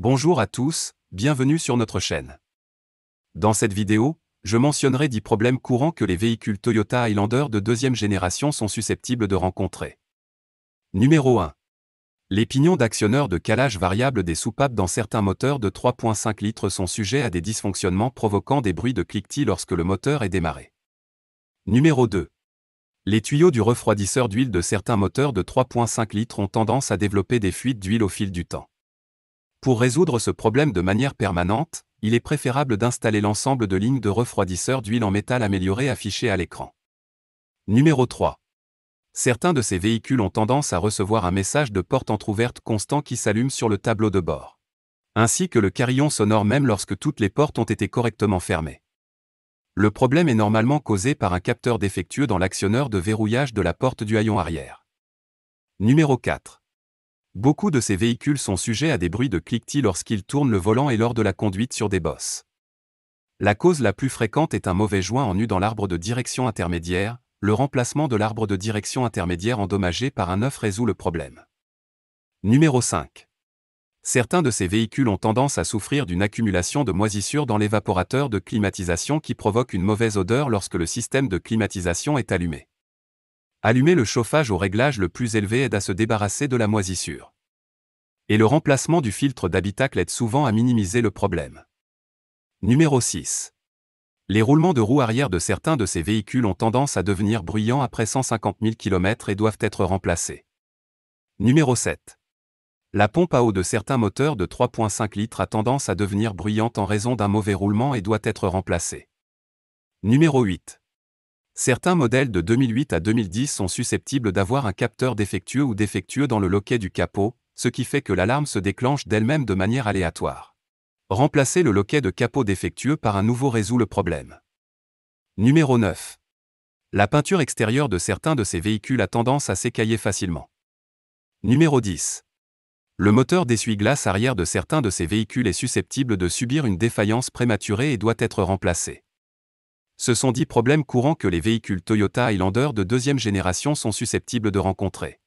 Bonjour à tous, bienvenue sur notre chaîne. Dans cette vidéo, je mentionnerai 10 problèmes courants que les véhicules Toyota Highlander de deuxième génération sont susceptibles de rencontrer. Numéro 1. Les pignons d'actionneurs de calage variable des soupapes dans certains moteurs de 3.5 litres sont sujets à des dysfonctionnements provoquant des bruits de cliquetis lorsque le moteur est démarré. Numéro 2. Les tuyaux du refroidisseur d'huile de certains moteurs de 3.5 litres ont tendance à développer des fuites d'huile au fil du temps. Pour résoudre ce problème de manière permanente, il est préférable d'installer l'ensemble de lignes de refroidisseur d'huile en métal amélioré affichées à l'écran. Numéro 3. Certains de ces véhicules ont tendance à recevoir un message de porte entr'ouverte constant qui s'allume sur le tableau de bord. Ainsi que le carillon sonore même lorsque toutes les portes ont été correctement fermées. Le problème est normalement causé par un capteur défectueux dans l'actionneur de verrouillage de la porte du haillon arrière. Numéro 4. Beaucoup de ces véhicules sont sujets à des bruits de cliquetis lorsqu'ils tournent le volant et lors de la conduite sur des bosses. La cause la plus fréquente est un mauvais joint en nu dans l'arbre de direction intermédiaire, le remplacement de l'arbre de direction intermédiaire endommagé par un œuf résout le problème. Numéro 5. Certains de ces véhicules ont tendance à souffrir d'une accumulation de moisissures dans l'évaporateur de climatisation qui provoque une mauvaise odeur lorsque le système de climatisation est allumé. Allumer le chauffage au réglage le plus élevé aide à se débarrasser de la moisissure. Et le remplacement du filtre d'habitacle aide souvent à minimiser le problème. Numéro 6. Les roulements de roues arrière de certains de ces véhicules ont tendance à devenir bruyants après 150 000 km et doivent être remplacés. Numéro 7. La pompe à eau de certains moteurs de 3.5 litres a tendance à devenir bruyante en raison d'un mauvais roulement et doit être remplacée. Numéro 8. Certains modèles de 2008 à 2010 sont susceptibles d'avoir un capteur défectueux ou défectueux dans le loquet du capot, ce qui fait que l'alarme se déclenche d'elle-même de manière aléatoire. Remplacer le loquet de capot défectueux par un nouveau résout le problème. Numéro 9. La peinture extérieure de certains de ces véhicules a tendance à s'écailler facilement. Numéro 10. Le moteur d'essuie-glace arrière de certains de ces véhicules est susceptible de subir une défaillance prématurée et doit être remplacé ce sont dix problèmes courants que les véhicules Toyota Highlander de deuxième génération sont susceptibles de rencontrer.